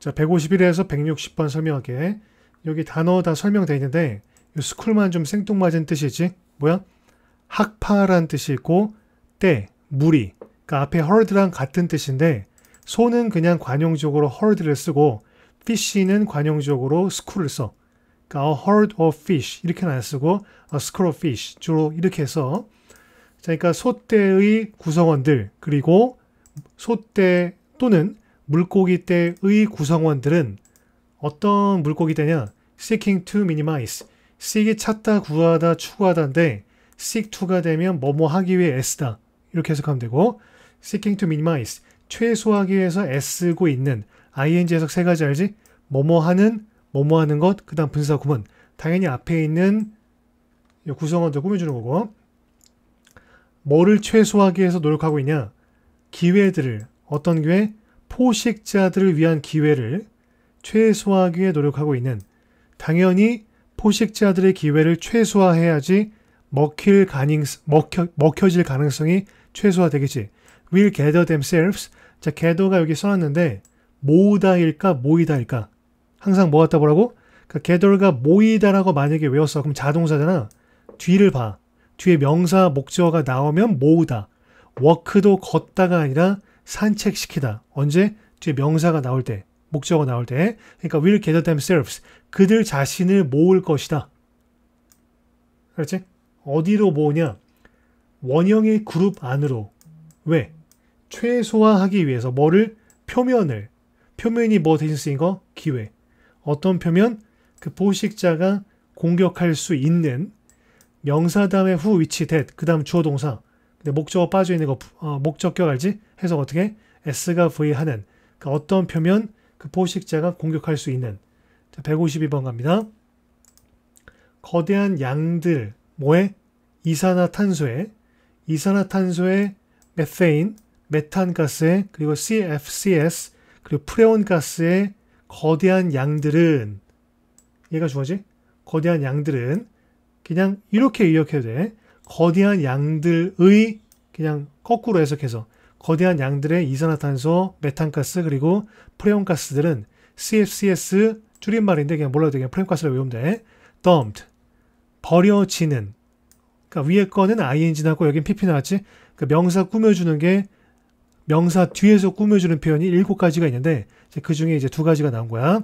자, 151에서 160번 설명할게. 여기 단어 다 설명되어 있는데 이 스쿨만 좀 생뚱맞은 뜻이지. 뭐야? 학파란 뜻이 있고 때, 무리. 그 앞에 헐드랑 같은 뜻인데 소는 그냥 관용적으로 헐드를 쓰고 피쉬는 관용적으로 스쿨을 써. 그니까 a herd of fish 이렇게는 안 쓰고 a school of fish 주로 이렇게 해서. 자, 그니까 소떼의 구성원들 그리고 소떼 또는 물고기 떼의 구성원들은 어떤 물고기 떼냐? seeking to minimize. seek이 찾다, 구하다, 추구하다인데 seek to가 되면 뭐뭐 하기 위해 s다. 이렇게 해석하면 되고 seeking to minimize. 최소하기 위해서 애쓰고 있는 ing 해석 세 가지 알지? 뭐뭐 하는, 뭐뭐 하는 것, 그 다음 분사 구문. 당연히 앞에 있는 구성원들 꾸며주는 거고 뭐를 최소하기 위해서 노력하고 있냐? 기회들을, 어떤 기회? 포식자들을 위한 기회를 최소화하기 위해 노력하고 있는 당연히 포식자들의 기회를 최소화해야지 먹힐 가능 먹혀, 먹혀질 가능성이 최소화되겠지. will gather themselves. 자, gather가 여기 써놨는데 모으다일까 모이다일까? 항상 뭐 같다 보라고? 그러니까 gather가 모이다라고 만약에 외웠어. 그럼 자동사잖아. 뒤를 봐. 뒤에 명사 목적어가 나오면 모으다. 워크도 걷다가 아니라 산책시키다. 언제? 뒤에 명사가 나올 때, 목적어 나올 때. 그러니까 will gather themselves. 그들 자신을 모을 것이다. 그렇지? 어디로 모으냐? 원형의 그룹 안으로. 왜? 최소화하기 위해서 뭐를? 표면을. 표면이 뭐 대신 쓰인 거? 기회. 어떤 표면? 그 포식자가 공격할 수 있는 명사 다음에 후 위치 됐그 다음 주어 동사. 근데 목적어 빠져 있는 거 어, 목적격 알지? 해서 어떻게 S가 V하는 그 그러니까 어떤 표면 그 포식자가 공격할 수 있는 자, 152번 갑니다. 거대한 양들 뭐에 이산화탄소에 이산화탄소에 메테인, 메탄가스에 그리고 CFCS 그리고 프레온 가스의 거대한 양들은 얘가 주어지? 거대한 양들은 그냥 이렇게 이렇게 돼. 거대한 양들의 그냥 거꾸로 해석해서 거대한 양들의 이산화탄소, 메탄가스 그리고 프레온가스들은 CFCS 줄임말인데 그냥 몰라도 그냥 프레온가스를 외우면 돼. dumped 버려지는 그러니까 위에 거는 ing 나고 여긴 pp 나왔지. 그 명사 꾸며주는 게 명사 뒤에서 꾸며주는 표현이 일곱 가지가 있는데 그 중에 이제 두 가지가 나온 거야.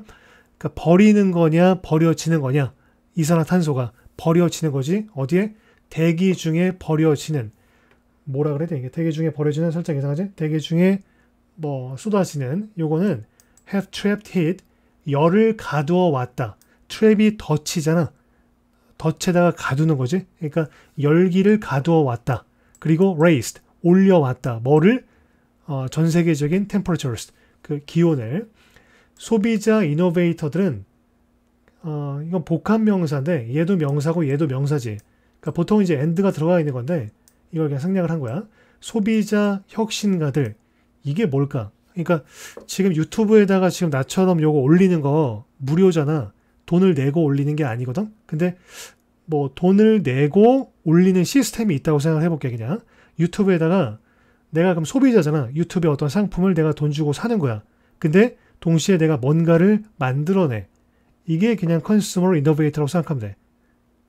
그러니까 버리는 거냐 버려지는 거냐 이산화탄소가 버려지는 거지 어디에 대기 중에 버려지는 뭐라 그래야 돼? 이게 대기 중에 버려지는 살짝 이상하지? 대기 중에 뭐 쏟아지는 요거는 have trapped heat 열을 가두어 왔다. 트랩이 덫이잖아. 덫에다가 가두는 거지. 그러니까 열기를 가두어 왔다. 그리고 raised 올려 왔다. 뭐를 어, 전 세계적인 temperatures 그 기온을 소비자 이노베이터들은 어, 이건 복합 명사인데 얘도 명사고 얘도 명사지. 그러니까 보통 이제 end가 들어가 있는 건데 이걸 그냥 생략을 한 거야. 소비자 혁신가들 이게 뭘까? 그러니까 지금 유튜브에다가 지금 나처럼 요거 올리는 거 무료잖아. 돈을 내고 올리는 게 아니거든. 근데 뭐 돈을 내고 올리는 시스템이 있다고 생각을 해볼게 그냥 유튜브에다가 내가 그럼 소비자잖아. 유튜브에 어떤 상품을 내가 돈 주고 사는 거야. 근데 동시에 내가 뭔가를 만들어내. 이게 그냥 컨슈머 이노베이터라고 생각하면 돼.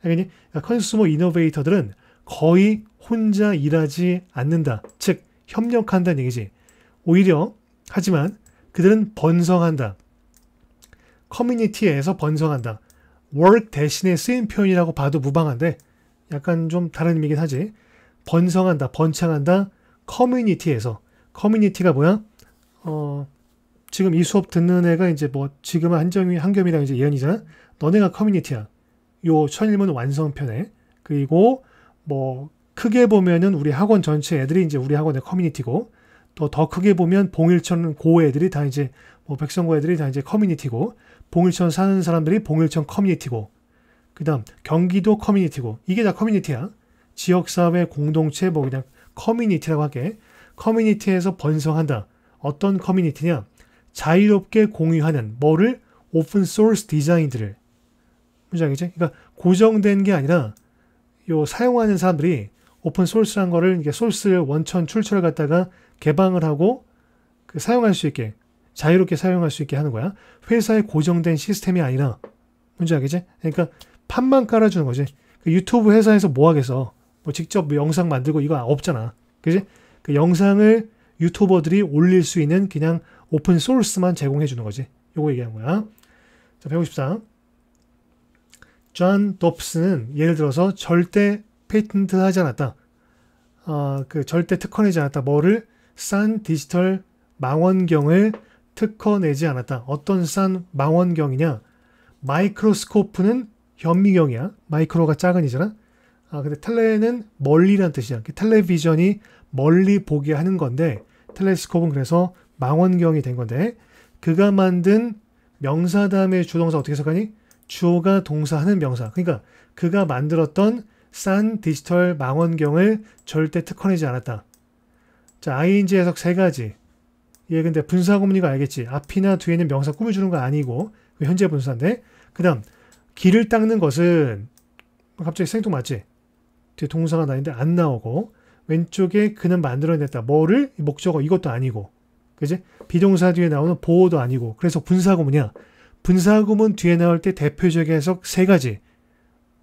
그러니 까 컨슈머 이노베이터들은 거의 혼자 일하지 않는다. 즉, 협력한다는 얘기지. 오히려, 하지만 그들은 번성한다. 커뮤니티에서 번성한다. work 대신에 쓰인 표현이라고 봐도 무방한데, 약간 좀 다른 의미긴 하지. 번성한다, 번창한다, 커뮤니티에서. 커뮤니티가 뭐야? 어, 지금 이 수업 듣는 애가 이제 뭐, 지금은 한정이, 한겸이랑 이제 예언이잖아? 너네가 커뮤니티야. 요 천일문 완성편에. 그리고 뭐 크게 보면은 우리 학원 전체 애들이 이제 우리 학원의 커뮤니티고 또 더 크게 보면 봉일천 고 애들이 다 이제 뭐 백성고 애들이 다 이제 커뮤니티고 봉일천 사는 사람들이 봉일천 커뮤니티고 그다음 경기도 커뮤니티고 이게 다 커뮤니티야 지역사회 공동체 뭐 그냥 커뮤니티라고 하게 커뮤니티에서 번성한다 어떤 커뮤니티냐 자유롭게 공유하는 뭐를 오픈 소스 디자인들을 무슨 알겠지? 그러니까 고정된 게 아니라 요 사용하는 사람들이 오픈 소스란 거를 이게 소스를 원천 출처를 갖다가 개방을 하고 그 사용할 수 있게 자유롭게 사용할 수 있게 하는 거야. 회사에 고정된 시스템이 아니라 문제 알겠지? 그러니까 판만 깔아주는 거지. 그 유튜브 회사에서 뭐 하겠어? 뭐 직접 뭐 영상 만들고 이거 없잖아. 그지? 그 영상을 유튜버들이 올릴 수 있는 그냥 오픈 소스만 제공해 주는 거지. 요거 얘기한 거야. 자, 153. 존 돕스는 예를 들어서 절대 페이턴트하지 않았다. 어, 그 절대 특허내지 않았다. 뭐를 싼 디지털 망원경을 특허내지 않았다. 어떤 싼 망원경이냐? 마이크로스코프는 현미경이야. 마이크로가 작은이잖아. 아, 근데 텔레는 멀리란 뜻이야. 그 텔레비전이 멀리 보게 하는 건데 텔레스코프는 그래서 망원경이 된 건데 그가 만든 명사담의 주동사 어떻게 해석하니? 주어가 동사하는 명사. 그러니까 그가 만들었던 싼 디지털 망원경을 절대 특허내지 않았다. 자, ing 해석 세 가지. 예, 근데 분사 고문이가 알겠지. 앞이나 뒤에는 명사 꾸며주는 거 아니고 그 현재 분사인데. 그 다음 길을 닦는 것은 갑자기 생뚱맞지. 뒤에 동사가 나는데 안 나오고 왼쪽에 그는 만들어냈다. 뭐를? 목적어 이것도 아니고. 그지? 비동사 뒤에 나오는 보호도 아니고. 그래서 분사 고문이야. 분사구문 뒤에 나올 때 대표적인 해석 세 가지.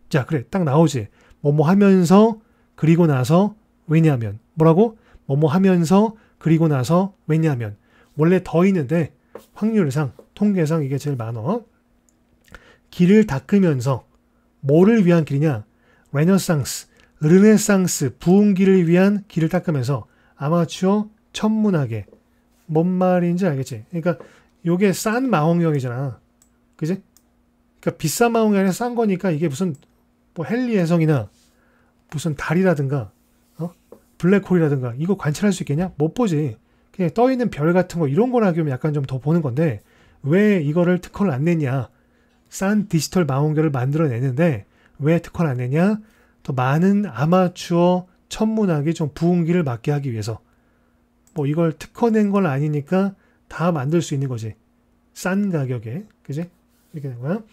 자, 그래. 딱 나오지. 뭐뭐 하면서 그리고 나서 왜냐하면 뭐라고? 뭐뭐 하면서 그리고 나서 왜냐하면 원래 더 있는데 확률상 통계상 이게 제일 많어. 길을 닦으면서 뭐를 위한 길이냐? 레너상스, 르네상스 부흥기를 위한 길을 닦으면서 아마추어 천문학에 뭔 말인지 알겠지? 그러니까 요게 싼 마홍역이잖아. 그지? 그러니까 비싼 마음이 아니라 싼 거니까 이게 무슨 뭐 헨리 해성이나 무슨 달이라든가 어? 블랙홀이라든가 이거 관찰할 수 있겠냐? 못 보지. 그냥 떠 있는 별 같은 거 이런 거나 하면 약간 좀 더 보는 건데 왜 이거를 특허를 안내냐싼 디지털 망원경을 만들어내는데 왜 특허를 안 내냐? 더 많은 아마추어 천문학이 좀 부흥기를 맞게 하기 위해서 뭐 이걸 특허 낸 건 아니니까 다 만들 수 있는 거지 싼 가격에 그지 이렇게 되고요.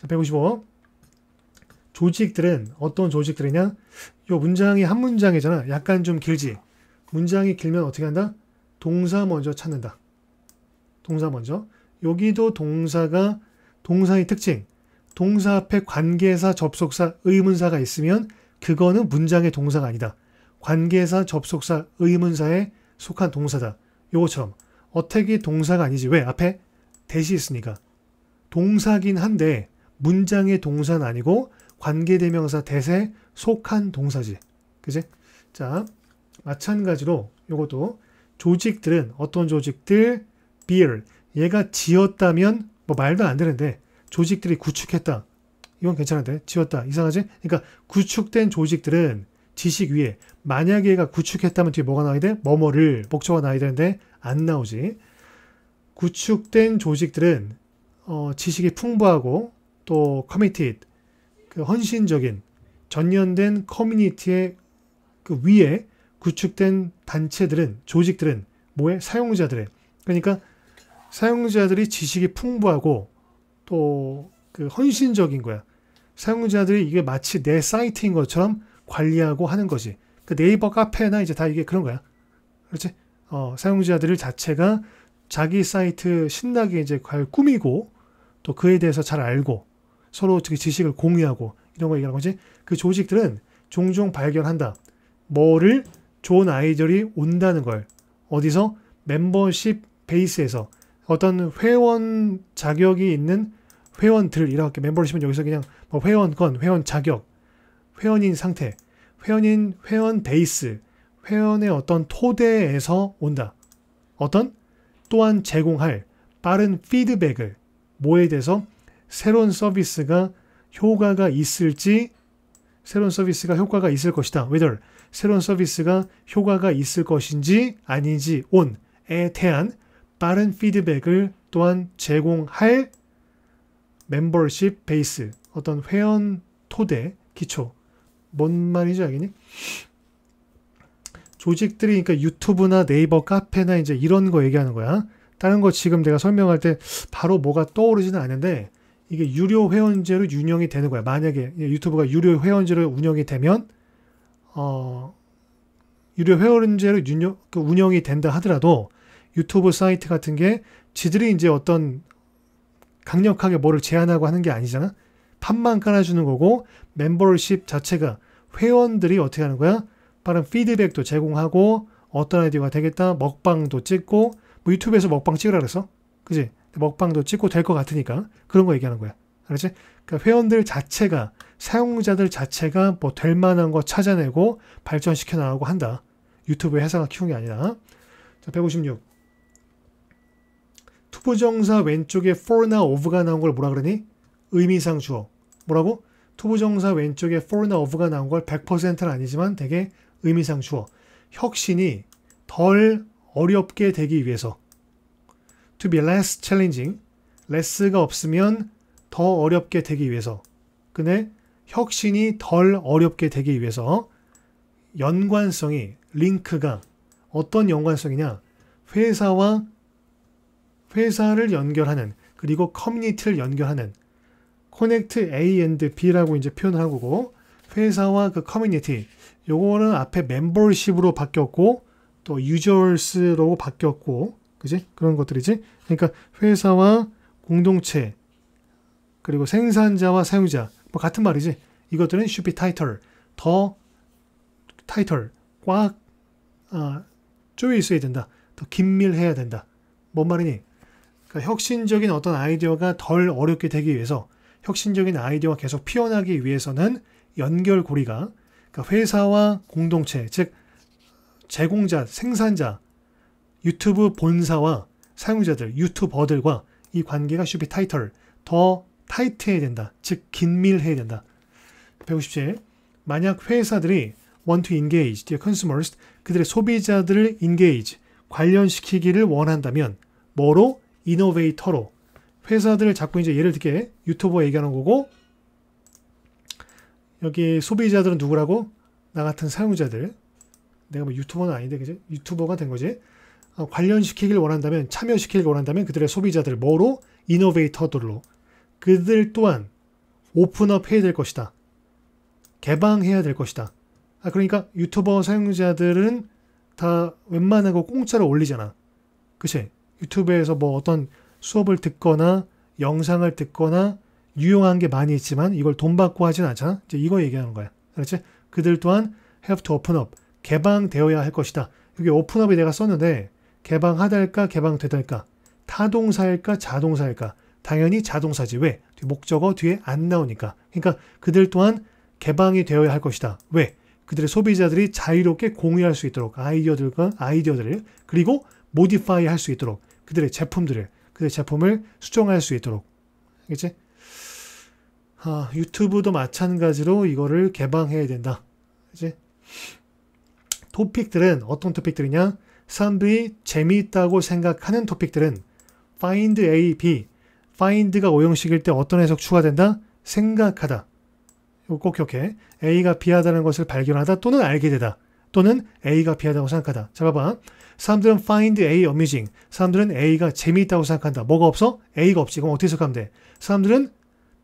자, 155. 조직들은 어떤 조직들이냐? 요 문장이 한 문장이잖아. 약간 좀 길지. 문장이 길면 어떻게 한다? 동사 먼저 찾는다. 동사 먼저. 여기도 동사가 동사의 특징. 동사 앞에 관계사, 접속사, 의문사가 있으면 그거는 문장의 동사가 아니다. 관계사, 접속사, 의문사에 속한 동사다. 요거처럼 어택이 동사가 아니지. 왜? 앞에 대시 있으니까. 동사긴 한데 문장의 동사는 아니고 관계대명사 대세 속한 동사지. 그지? 자, 마찬가지로 이것도 조직들은 어떤 조직들 b u i l 얘가 지었다면 뭐 말도 안 되는데 조직들이 구축했다. 이건 괜찮은데 지었다 이상하지? 그러니까 구축된 조직들은 지식 위에 만약에 얘가 구축했다면 뒤에 뭐가 나와야 돼? 뭐뭐를 목적어 나와야 되는데 안 나오지. 구축된 조직들은 어, 지식이 풍부하고 또 커미티드 그 헌신적인 전년된 커뮤니티의 그 위에 구축된 단체들은 조직들은 뭐에 사용자들의 그러니까 사용자들이 지식이 풍부하고 또 그 헌신적인 거야. 사용자들이 이게 마치 내 사이트인 것처럼 관리하고 하는 거지. 그 네이버 카페나 이제 다 이게 그런 거야. 그렇지? 어, 사용자들을 자체가 자기 사이트 신나게 이제 잘 꾸미고 또 그에 대해서 잘 알고 서로 그 지식을 공유하고 이런 거 얘기하는 거지. 그 조직들은 종종 발견한다. 뭐를 좋은 아이들이 온다는 걸 어디서 멤버십 베이스에서 어떤 회원 자격이 있는 회원들 이렇게 멤버십은 여기서 그냥 뭐 회원권, 회원 자격, 회원인 상태, 회원인 회원 베이스, 회원의 어떤 토대에서 온다. 어떤 또한 제공할 빠른 피드백을 뭐에 대해서 새로운 서비스가 효과가 있을지 새로운 서비스가 효과가 있을 것이다. whether 새로운 서비스가 효과가 있을 것인지 아닌지 온에 대한 빠른 피드백을 또한 제공할 멤버십 베이스 어떤 회원 토대 기초 뭔 말인지 알겠니? 조직들이 그러니까 유튜브나 네이버 카페나 이제 이런 거 얘기하는 거야. 다른 거 지금 내가 설명할 때 바로 뭐가 떠오르지는 않는데 이게 유료 회원제로 운영이 되는 거야. 만약에 유튜브가 유료 회원제로 운영이 되면 어 유료 회원제로 운영, 그 운영이 된다 하더라도 유튜브 사이트 같은 게 지들이 이제 어떤 강력하게 뭐를 제한하고 하는 게 아니잖아. 판만 깔아주는 거고 멤버십 자체가 회원들이 어떻게 하는 거야? 빠른 피드백도 제공하고 어떤 아이디어가 되겠다 먹방도 찍고 뭐 유튜브에서 먹방 찍으라 그래서 그지 먹방도 찍고 될 것 같으니까 그런 거 얘기하는 거야 알았지? 그러니까 회원들 자체가 사용자들 자체가 뭐 될 만한 거 찾아내고 발전시켜 나가고 한다 유튜브 에 회사가 키운 게 아니라 자 156. 투부정사 왼쪽에 for나 of가 나온 걸 뭐라 그러니? 의미상 주어. 뭐라고? 투부정사 왼쪽에 for나 of가 나온 걸 100%는 아니지만 되게 의미상 주어. 혁신이 덜 어렵게 되기 위해서 to be less challenging less가 없으면 더 어렵게 되기 위해서 근데 혁신이 덜 어렵게 되기 위해서 연관성이 링크가 어떤 연관성이냐 회사와 회사를 연결하는 그리고 커뮤니티를 연결하는 c o n 커넥트 A and B라고 이제 표현을 하고 회사와 그 커뮤니티 요거는 앞에 멤버십으로 바뀌었고 또유저스로 바뀌었고 그지 그런 것들이지 그러니까 회사와 공동체 그리고 생산자와 사용자 뭐 같은 말이지 이것들은 슈피 타이틀 더 타이틀 꽉 아, 쪼여 있어야 된다 더 긴밀해야 된다 뭔 말이니 그러니까 혁신적인 어떤 아이디어가 덜 어렵게 되기 위해서 혁신적인 아이디어가 계속 피어나기 위해서는 연결고리가 그러니까 회사와 공동체 즉 제공자, 생산자, 유튜브 본사와 사용자들, 유튜버들과 이 관계가 슈비 타이틀를더 타이트해야 된다. 즉 긴밀해야 된다. 157. 만약 회사들이 want to engage the consumers, 그들의 소비자들을 engage, 관련시키기를 원한다면 뭐로? 이노베이터로. 회사들을 자꾸 이제 예를 들게 유튜버 얘기하는 거고 여기 소비자들은 누구라고? 나 같은 사용자들. 내가 뭐 유튜버는 아닌데 그지? 유튜버가 된 거지. 어, 관련시키길 원한다면 참여시키길 원한다면 그들의 소비자들 뭐로 이노베이터들로 그들 또한 오픈업 해야 될 것이다. 개방해야 될 것이다. 아, 그러니까 유튜버 사용자들은 다 웬만한 거 공짜로 올리잖아. 그치? 유튜브에서 뭐 어떤 수업을 듣거나 영상을 듣거나 유용한 게 많이 있지만 이걸 돈 받고 하진 않잖아. 이제 이거 얘기하는 거야. 그렇지? 그들 또한 have to open up. 개방되어야 할 것이다. 여기 오픈업에 내가 썼는데 개방하달까 개방되달까 타동사일까 자동사일까 당연히 자동사지. 왜? 목적어 뒤에 안 나오니까. 그러니까 그들 또한 개방이 되어야 할 것이다. 왜? 그들의 소비자들이 자유롭게 공유할 수 있도록 아이디어들과 아이디어들을 그리고 모디파이 할 수 있도록 그들의 제품들을 그들의 제품을 수정할 수 있도록 알겠지? 아, 유튜브도 마찬가지로 이거를 개방해야 된다. 알겠지 토픽들은 어떤 토픽들이냐? 사람들이 재미있다고 생각하는 토픽들은 find A, B, find가 오형식일 때 어떤 해석 추가된다? 생각하다. 이거 꼭 기억해. A가 비하다는 것을 발견하다 또는 알게 되다. 또는 A가 비하다고 생각하다. 자, 봐봐. 사람들은 find A amusing. 사람들은 A가 재미있다고 생각한다. 뭐가 없어? A가 없지. 그럼 어떻게 해석하면 돼? 사람들은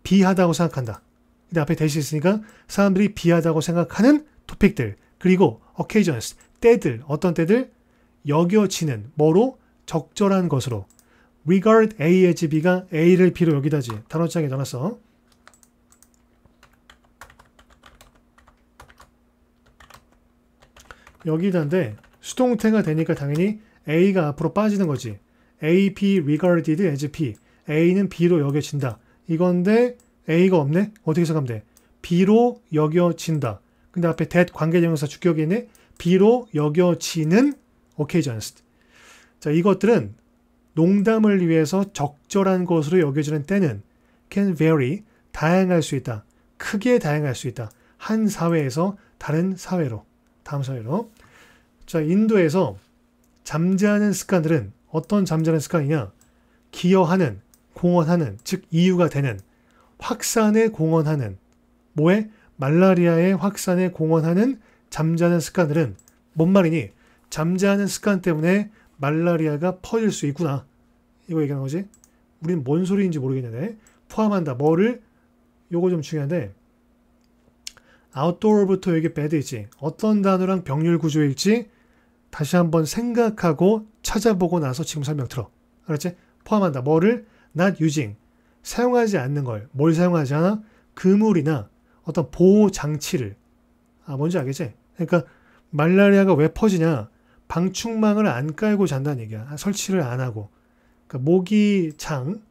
비하다고 생각한다. 근데 앞에 대시 있으니까 사람들이 비하다고 생각하는 토픽들. 그리고 occasions, 때들, 어떤 때들 여겨지는 뭐로 적절한 것으로 regard A as B가 A를 B로 여기다지 단어장에 넣어놨어. 여기다인데 수동태가 되니까 당연히 A가 앞으로 빠지는 거지. A, p regarded as p A는 B로 여겨진다. 이건데 A가 없네? 어떻게 생각하면 돼? B로 여겨진다. 근데 앞에 that 관계대명사 주격에는 비로 여겨지는 occasions. 자, 이것들은 농담을 위해서 적절한 것으로 여겨지는 때는 can vary, 다양할 수 있다. 크게 다양할 수 있다. 한 사회에서 다른 사회로, 다음 사회로. 자, 인도에서 잠자는 습관들은 어떤 잠자는 습관이냐? 기여하는, 공헌하는, 즉 이유가 되는, 확산에 공헌하는, 뭐에? 말라리아의 확산에 공헌하는 잠자는 습관들은 뭔 말이니? 잠자는 습관 때문에 말라리아가 퍼질 수 있구나. 이거 얘기하는 거지. 우린 뭔 소리인지 모르겠는데 포함한다. 뭐를? 요거 좀 중요한데 아웃도어부터 여기 배드이지 어떤 단어랑 병렬 구조일지 다시 한번 생각하고 찾아보고 나서 지금 설명 들어. 알았지? 포함한다. 뭐를? not using. 사용하지 않는 걸. 뭘 사용하지 않아? 그물이나 어떤 보호 장치를 아 뭔지 알겠지? 그러니까 말라리아가 왜 퍼지냐? 방충망을 안 깔고 잔다는 얘기야. 아, 설치를 안 하고. 그러니까 모기장,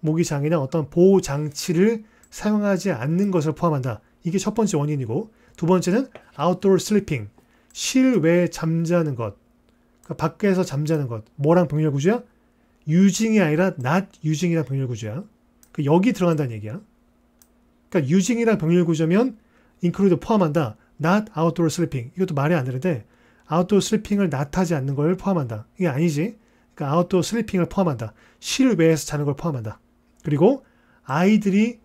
모기장이나 어떤 보호 장치를 사용하지 않는 것을 포함한다. 이게 첫 번째 원인이고 두 번째는 아웃도어 슬리핑, 실외 잠자는 것. 그러니까 밖에서 잠자는 것. 뭐랑 병렬 구조야? 유징이 아니라 낮 유징이랑 병렬 구조야. 그 여기 들어간다는 얘기야. 그러니까 using이랑 병렬 구조면 include 포함한다. not outdoor sleeping. 이것도 말이 안 되는데 outdoor sleeping을 nat하지 않는 걸 포함한다. 이게 아니지. 그러니까 outdoor sleeping을 포함한다. 실외에서 자는 걸 포함한다. 그리고 아이들이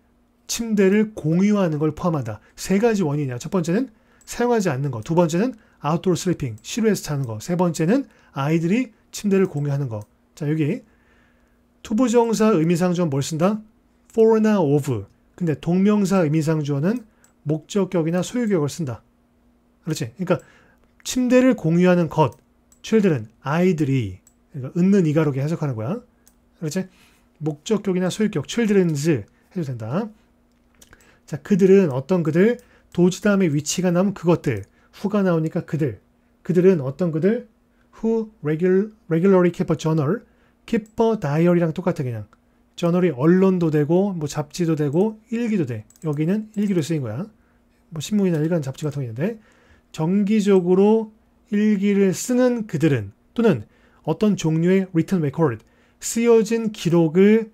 침대를 공유하는 걸 포함한다. 세 가지 원인이야. 첫 번째는 사용하지 않는 거. 두 번째는 아웃도어 슬리핑, 실외에서 자는 거. 세 번째는 아이들이 침대를 공유하는 거. 자, 여기 투부정사 의미상 좀 뭘 쓴다? for나 of. 근데 동명사 의미상 주어는 목적격이나 소유격을 쓴다. 그렇지. 그러니까 침대를 공유하는 것, c 들은 아이들이 그러니까 은는 이가로게 해석하는 거야. 그렇지. 목적격이나 소유격, c 들은 l d 해도 된다. 자, 그들은 어떤 그들, 도지 다음에 위치가 남면 그것들, 후가 나오니까 그들. 그들은 어떤 그들? who regular, regularly keep a journal, keep a diary랑 똑같아 그냥. 저널이 언론도 되고 뭐 잡지도 되고 일기도 돼. 여기는 일기로 쓰인 거야. 뭐 신문이나 일간 잡지 같은 거 있는데 정기적으로 일기를 쓰는 그들은 또는 어떤 종류의 written record 쓰여진 기록을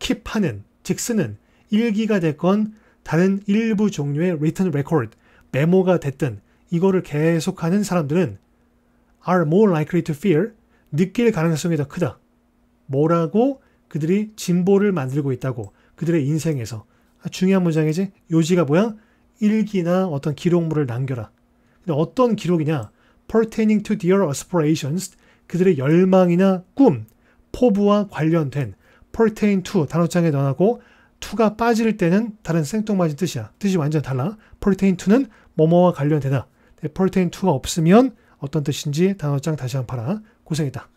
킵하는 즉 쓰는 일기가 됐건 다른 일부 종류의 written record 메모가 됐든 이거를 계속하는 사람들은 are more likely to fear 느낄 가능성이 더 크다. 뭐라고 그들이 진보를 만들고 있다고 그들의 인생에서 아, 중요한 문장이지 요지가 뭐야? 일기나 어떤 기록물을 남겨라. 근데 어떤 기록이냐? pertaining to their aspirations 그들의 열망이나 꿈, 포부와 관련된 pertain to 단어장에 넣어놨고 to가 빠질 때는 다른 생뚱맞은 뜻이야. 뜻이 완전 달라. pertain to는 뭐뭐와 관련되다. pertain to가 없으면 어떤 뜻인지 단어장 다시 한번 봐라. 고생했다.